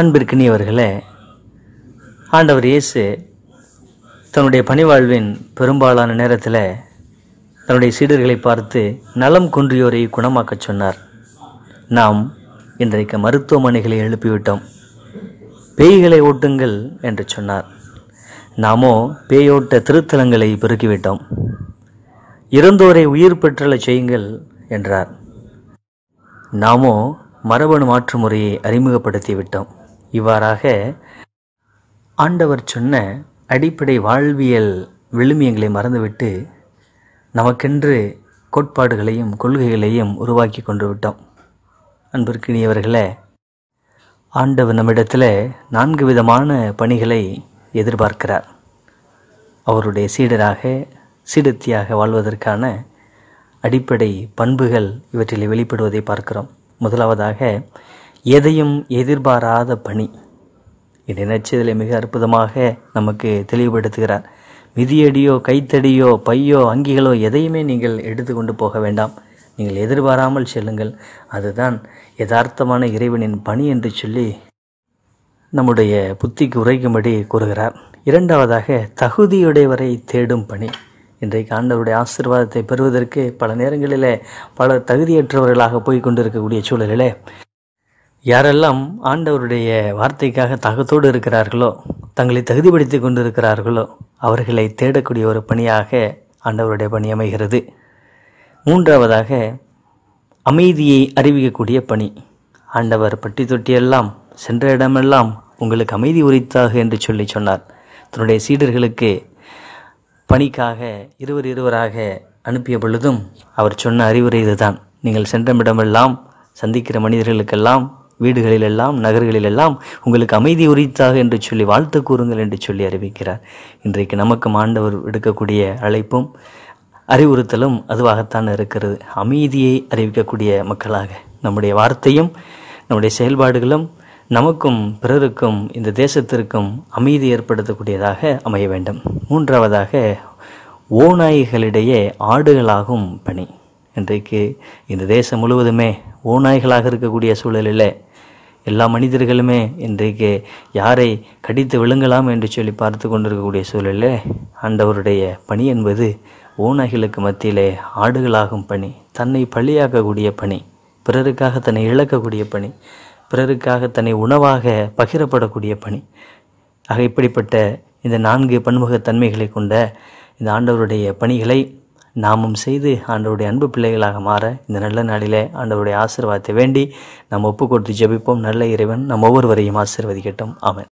அன்பிற்கினியவர்களே ஆண்டவர் இயேசு தன்னுடைய பணிவாழ்வின் பெரும்பாலான நேரத்தில் தன்னுடைய சீடர்களை பார்த்து நலம் குன்றியோரை குணமாக்கச் சொன்னார் நாம் இன்றைக்கு மருத்துவமனைகளை எழுப்பிவிட்டோம் பேய்களை ஓட்டுங்கள் என்று சொன்னார் நாமோ பேயோட்ட திருத்தலங்களை பெருக்கிவிட்டோம் இறந்தோரை உயிர் பெற்றலை செய்யுங்கள் என்றார் நாமோ மரபணு மாற்று முறையை அறிமுகப்படுத்திவிட்டோம் இவ்வாறாக ஆண்டவர் சொன்ன அடிப்படை வாழ்வியல் விழுமியங்களை மறந்துவிட்டு நமக்கென்று கோட்பாடுகளையும் கொள்கைகளையும் உருவாக்கி கொண்டு விட்டோம் அன்பிற்கினியவர்களே ஆண்டவர் நம்மிடத்தில் நான்கு விதமான பணிகளை எதிர்பார்க்கிறார் அவருடைய சீடராக சீடத்தியாக வாழ்வதற்கான அடிப்படை பண்புகள் இவற்றில் வெளிப்படுவதை பார்க்கிறோம் முதலாவதாக எதையும் எதிர்பாராத பணி இதை நச்சதில் மிக அற்புதமாக நமக்கு தெளிவுபடுத்துகிறார் மிதியடியோ கைத்தடியோ பையோ அங்கிகளோ எதையுமே நீங்கள் எடுத்துக்கொண்டு போக வேண்டாம் நீங்கள் எதிர்பாராமல் செல்லுங்கள் அதுதான் யதார்த்தமான இறைவனின் பணி என்று சொல்லி நம்முடைய புத்திக்கு உரைக்கும்படி கூறுகிறார் இரண்டாவதாக தகுதியுடையவரை தேடும் பணி இன்றைக்கு ஆண்டவருடைய ஆசிர்வாதத்தை பெறுவதற்கு பல நேரங்களிலே பல தகுதியற்றவர்களாக போய் கொண்டிருக்கக்கூடிய சூழலிலே யாரெல்லாம் ஆண்டவருடைய வார்த்தைக்காக தகத்தோடு இருக்கிறார்களோ தங்களை தகுதிப்படுத்தி கொண்டிருக்கிறார்களோ அவர்களை தேடக்கூடிய ஒரு பணியாக ஆண்டவருடைய பணி அமைகிறது மூன்றாவதாக அமைதியை அறிவிக்கக்கூடிய பணி ஆண்டவர் பட்டி தொட்டியெல்லாம் சென்ற இடமெல்லாம் உங்களுக்கு அமைதி உரித்தாக என்று சொல்லி சொன்னார் தன்னுடைய சீடர்களுக்கு பணிக்காக இருவர் இருவராக அனுப்பிய பொழுதும் அவர் சொன்ன அறிவுரை இதுதான் நீங்கள் சென்ற இடமெல்லாம் சந்திக்கிற மனிதர்களுக்கெல்லாம் வீடுகளிலெல்லாம் நகர்களிலெல்லாம் உங்களுக்கு அமைதி உரித்தாக என்று சொல்லி வாழ்த்து கூறுங்கள் என்று சொல்லி அறிவிக்கிறார் இன்றைக்கு நமக்கும் ஆண்டவர் எடுக்கக்கூடிய அழைப்பும் அறிவுறுத்தலும் அதுவாகத்தான் இருக்கிறது அமைதியை அறிவிக்கக்கூடிய மக்களாக நம்முடைய வார்த்தையும் நம்முடைய செயல்பாடுகளும் நமக்கும் பிறருக்கும் இந்த தேசத்திற்கும் அமைதி ஏற்படுத்தக்கூடியதாக அமைய வேண்டும் மூன்றாவதாக ஓநாய்களிடையே ஆடுகளாகும் பணி இன்றைக்கு இந்த தேசம் முழுவதுமே ஓநாய்களாக இருக்கக்கூடிய சூழலில் எல்லா மனிதர்களுமே இன்றைக்கு யாரை கடித்து விழுங்கலாம் என்று சொல்லி பார்த்து கொண்டிருக்கக்கூடிய சூழலில் ஆண்டவருடைய பணி என்பது ஓநாய்களுக்கு மத்தியிலே ஆடுகளாகும் பணி தன்னை பழியாக்கக்கூடிய பணி பிறருக்காக தன்னை இழக்கக்கூடிய பணி பிறருக்காக தன்னை உணவாக பகிரப்படக்கூடிய பணி ஆக இப்படிப்பட்ட இந்த நான்கு பன்முகத் தன்மைகளை கொண்ட இந்த ஆண்டவருடைய பணிகளை நாமும் செய்து ஆண்டவருடைய அன்பு பிள்ளைகளாக மாற இந்த நல்ல நாளிலே ஆண்டவருடைய ஆசீர்வாதத்தை வேண்டி நாம் ஒப்பு கொடுத்து ஜெபிப்போம் நல்ல இறைவன் நம் ஒவ்வொருவரையும் ஆசீர்வதிக்கட்டும் அவன்